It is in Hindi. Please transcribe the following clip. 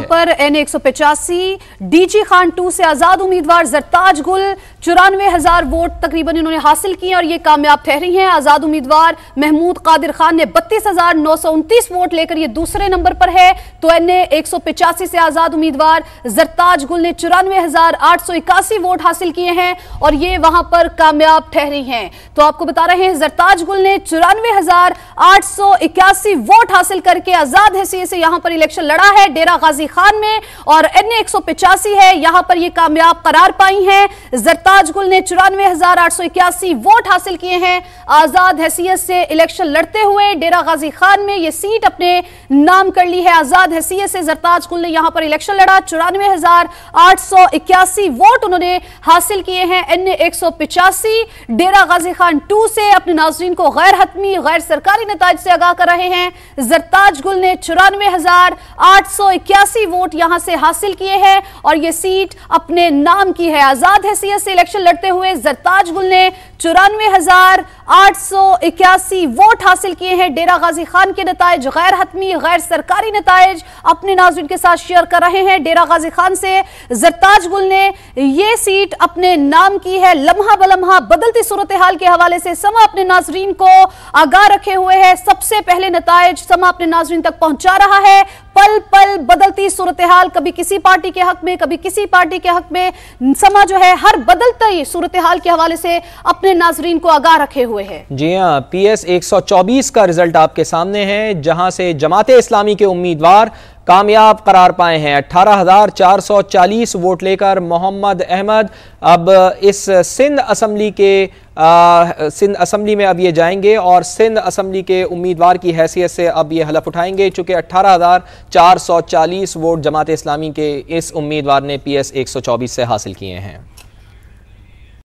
यहाँ पर एन एक सौ पचासी डीजी खान टू से आजाद उम्मीदवार जरताज गुल चौरानवे हजार वोट तकरीबन इन्होंने हासिल किए और ये कामयाब ठहरी हैं आजाद उम्मीदवार महमूद कादिर खान ने बत्तीस हजार नौ सौ उनतीस वोट लेकर ये दूसरे नंबर पर है तो एन एक सौ पचासी से आजाद उम्मीदवार जरताज गुल ने चौरानवे हजार आठ सौ इक्यासी वोट हासिल किए हैं और ये वहां पर कामयाब ठहरी हैं तो आपको बता रहे हैं जरताज गुल ने चौरानवे हजार आठ सौ इक्यासी वोट हासिल करके आजाद हैसियत से यहां पर इलेक्शन लड़ा है डेरा गाजी खान में और एन एक है यहां पर ये कामयाब करार पाई हैं जरताज गुल ने चौरानवे वोट हासिल किए हैं आजाद हैसियत से इलेक्शन लड़ते हुए डेरा गाजी खान में ये सीट अपने नाम कर ली है आजाद हैसियत से जरताज गुल ने यहां पर इलेक्शन लड़ा चौरानवे वोट उन्होंने हासिल किए हैं एन एक डेरा गाजी खान टू से अपने नाजरीन को गैर हतमी गैर सरकारी नतज से आगाह कर रहे हैं जरताज गुल ने चौरानवे सियासी वोट यहां से हासिल किए हैं और ये सीट अपने नाम की है आजाद हैसियत से इलेक्शन लड़ते हुए जरताज गुल ने चौरानवे हजार आठ सौ इक्यासी वोट हासिल किए हैं डेरा गाजी खान के नतज गैर हतमी गैर सरकारी नतज अपने नाजुन के साथ शेयर कर रहे हैं डेरा गाजी खान से जरताज गुल ने यह सीट अपने नाम की है लम्हा बलम्हा बदलती सूरत हाल के हवाले से समा अपने नाजरीन को आगाह रखे हुए है सबसे पहले नतज समा अपने नाजरीन तक पहुंचा रहा है पल पल बदलती बदलती सूरत हाल कभी किसी पार्टी के हक में कभी किसी पार्टी के हक में समा जो है हर बदलता ही सूरत हाल के हवाले से अपने नाजरीन को आगाह रखे हुए है जी हाँ पी एस एक सौ चौबीस का रिजल्ट आपके सामने है जहाँ से जमात इस्लामी के उम्मीदवार कामयाब करार पाए हैं अट्ठारह हजार चार सौ चालीस वोट लेकर मोहम्मद अहमद अब इस सिंध असम्बली के सिंध असम्बली में अब ये जाएंगे और सिंध असम्बली के उम्मीदवार की हैसियत से अब ये हलफ उठाएंगे चूँकि अट्ठारह हज़ार चार सौ चालीस वोट जमात इस्लामी के इस उम्मीदवार ने पी एस एक सौ चौबीस से हासिल किए हैं